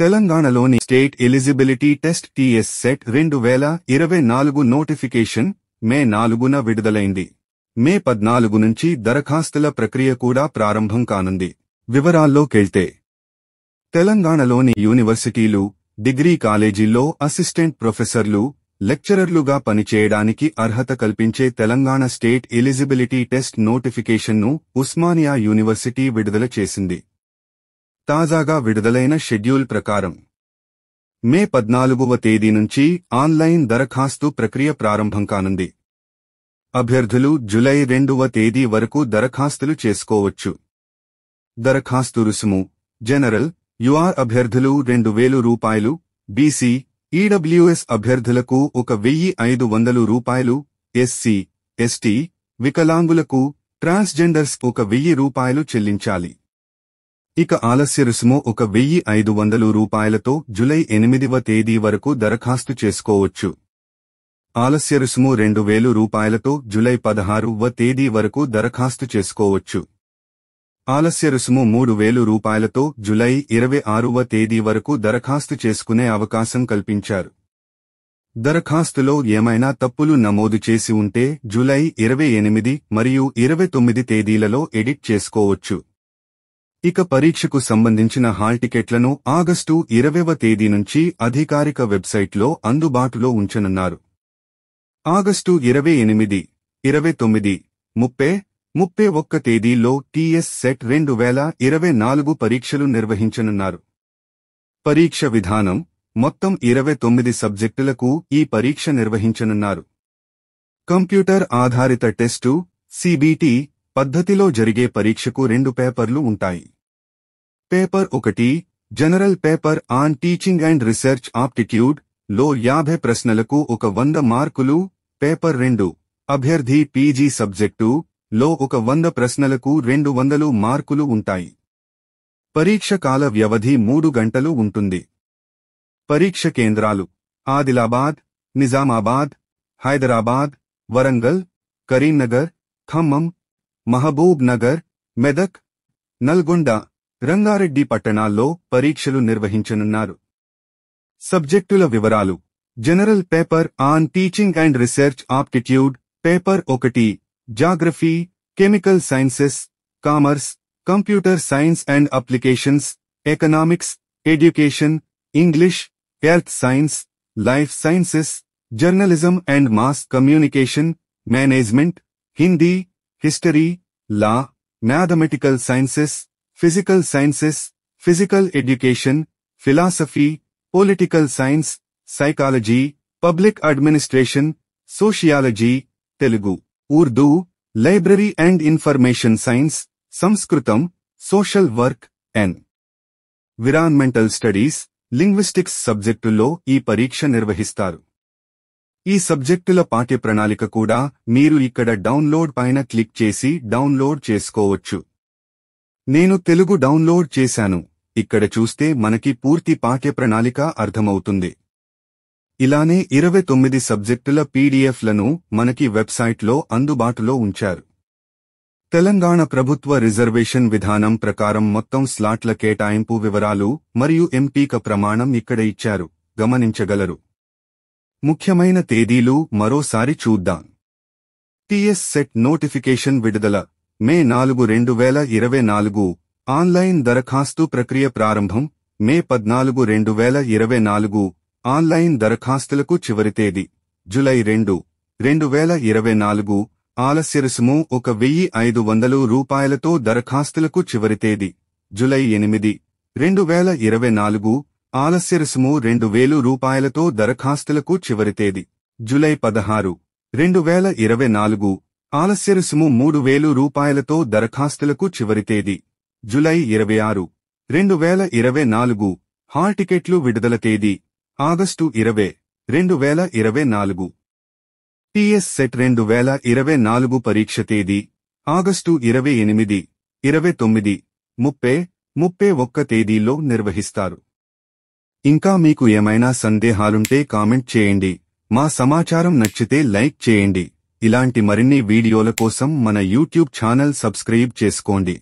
తెలంగాణలోని state eligibility test TS SET రెండు వేల ఇరవై నాలుగు నోటిఫికేషన్ మే నాలుగున విడుదలైంది మే పద్నాలుగు నుంచి దరఖాస్తుల ప్రక్రియ కూడా ప్రారంభం కానుంది వివరాల్లోకెళ్తే తెలంగాణలోని యూనివర్సిటీలు డిగ్రీ కాలేజీల్లో అసిస్టెంట్ ప్రొఫెసర్లు లెక్చరర్లుగా పనిచేయడానికి అర్హత కల్పించే తెలంగాణ స్టేట్ ఎలిజిబిలిటీ టెస్ట్ నోటిఫికేషన్ను ఉస్మానియా యూనివర్సిటీ విడుదల చేసింది తాజాగా విడుదలైన షెడ్యూల్ ప్రకారం మే పద్నాలుగవ తేదీ నుంచి ఆన్లైన్ దరఖాస్తు ప్రక్రియ ప్రారంభం కానుంది అభ్యర్థులు జులై రెండవ తేదీ వరకు దరఖాస్తులు చేసుకోవచ్చు దరఖాస్తు రుసుము జనరల్ యుఆర్ అభ్యర్థులు రెండు వేలు రూపాయలు బీసీ ఈడబ్ల్యూఎస్ అభ్యర్థులకు ఒక వెయ్యి ఐదు వందలు రూపాయలు ఎస్సీ ఎస్టీ వికలాంగులకు ట్రాన్స్జెండర్స్ ఒక వెయ్యి రూపాయలు చెల్లించాలి ఇక ఆలస్య రుసుము ఒక వెయ్యి ఐదు వందలు రూపాయలతో జులై ఎనిమిదివ తేదీ వరకు దరఖాస్తు చేసుకోవచ్చు ఆలస్య రుసుము రెండు వేలు రూపాయలతో జులై పదహారువ తేదీ వరకు దరఖాస్తు చేసుకోవచ్చు ఆలస్య రుసుము మూడు వేలు రూపాయలతో జులై ఇరవై ఆరువ తేదీ వరకు దరఖాస్తు చేసుకునే అవకాశం కల్పించారు దరఖాస్తులో ఏమైనా తప్పులు నమోదు చేసి ఉంటే జులై ఇరవై ఎనిమిది మరియు ఇరవై తొమ్మిది తేదీలలో ఎడిట్ చేసుకోవచ్చు ఇక పరీక్షకు సంబంధించిన హాల్ టికెట్లను ఆగస్టు ఇరవైవ తేదీ నుంచి అధికారిక వెబ్సైట్లో అందుబాటులో ఉంచనున్నారు ఆగస్టు ఇరవై ఎనిమిది ఇరవై తొమ్మిది ముప్పై ముప్పై ఒక్క తేదీల్లో టీఎస్ సెట్ రెండు వేల ఇరవై నాలుగు పరీక్షలు నిర్వహించనున్నారు పరీక్ష విధానం మొత్తం ఇరవై తొమ్మిది సబ్జెక్టులకు ఈ పరీక్ష నిర్వహించనున్నారు కంప్యూటర్ ఆధారిత టెస్టు సిబిటి పద్ధతిలో జరిగే పరీక్షకు రెండు పేపర్లు ఉంటాయి పేపర్ ఒకటి general paper on teaching and research aptitude లో యాభై ప్రశ్నలకు ఒక వంద మార్కులు పేపర్ రెండు అభ్యర్థి పీజీ సబ్జెక్టు లో ఒక వంద ప్రశ్నలకు రెండు వందలు మార్కులు ఉంటాయి పరీక్ష కాల వ్యవధి మూడు గంటలు ఉంటుంది పరీక్ష కేంద్రాలు ఆదిలాబాద్ నిజామాబాద్ హైదరాబాద్ వరంగల్ కరీంనగర్ ఖమ్మం మహబూబ్ నగర్ మెదక్ నల్గొండ రంగారెడ్డి పట్టణాల్లో పరీక్షలు నిర్వహించనున్నారు సబ్జెక్టుల వివరాలు general paper on teaching and research aptitude paper ఒకటి geography chemical sciences commerce computer science and applications economics education English health science life sciences journalism and mass communication management Hindi history law mathematical sciences physical sciences, physical education, philosophy, political science, psychology, public administration, sociology, Telugu, Urdu, library and information science, Sanskritam, social work, and environmental studies, linguistics సబ్జెక్టుల్లో ఈ పరీక్ష నిర్వహిస్తారు ఈ సబ్జెక్టుల పాఠ్య ప్రణాళిక కూడా మీరు ఇక్కడ డౌన్లోడ్ పైన క్లిక్ చేసి డౌన్లోడ్ చేసుకోవచ్చు నేను తెలుగు డౌన్లోడ్ చేశాను ఇక్కడ చూస్తే మనకి పూర్తి పాఠ్య ప్రణాళిక అర్థమవుతుంది ఇలానే ఇరవై తొమ్మిది సబ్జెక్టుల పీడీఎఫ్లను మనకి వెబ్సైట్లో అందుబాటులో ఉంచారు తెలంగాణ ప్రభుత్వ రిజర్వేషన్ విధానం ప్రకారం మొత్తం స్లాట్ల కేటాయింపు వివరాలు మరియు ఎంపిక ప్రమాణం ఇక్కడ ఇచ్చారు గమనించగలరు ముఖ్యమైన తేదీలు మరోసారి చూద్దాం టీఎస్ సెట్ నోటిఫికేషన్ విడుదల మే నాలుగు రెండు వేల ఇరవై నాలుగు ఆన్లైన్ దరఖాస్తు ప్రక్రియ ప్రారంభం మే పద్నాలుగు రెండు వేల ఇరవై నాలుగు ఆన్లైన్ దరఖాస్తులకు చివరి తేదీ జులై రెండు రెండు వేల ఇరవై నాలుగు ఆలస్య రుసుము ఒక వెయ్యి ఐదు వందలు రూపాయలతో దరఖాస్తులకు చివరి తేదీ జులై ఎనిమిది రెండు వేల ఇరవై నాలుగు ఆలస్య రుసుము రెండు వేలు రూపాయలతో దరఖాస్తులకు చివరి తేదీ జులై పదహారు రెండు వేల ఇరవై నాలుగు ఆలస్య రుసుము మూడు వేలు రూపాయలతో దరఖాస్తులకు చివరి తేదీ జులై ఇరవై ఆరు రెండు వేల ఇరవై నాలుగు హాల్ టికెట్లు విడుదల తేదీ ఆగస్టు ఇరవై రెండు వేల ఇరవై నాలుగు టిఎస్ సెట్ రెండు వేల ఇరవై నాలుగు పరీక్ష తేదీ ఆగస్టు ఇరవై ఎనిమిది ఇరవై తొమ్మిది ముప్పై ముప్పై ఒక్క తేదీలో నిర్వహిస్తారు ఇంకా మీకు ఏమైనా సందేహాలుంటే కామెంట్ చేయండి మా సమాచారం నచ్చితే లైక్ చేయండి ఇలాంటి మరిన్ని వీడియోల కోసం మన యూట్యూబ్ ఛానల్ సబ్స్క్రైబ్ చేసుకోండి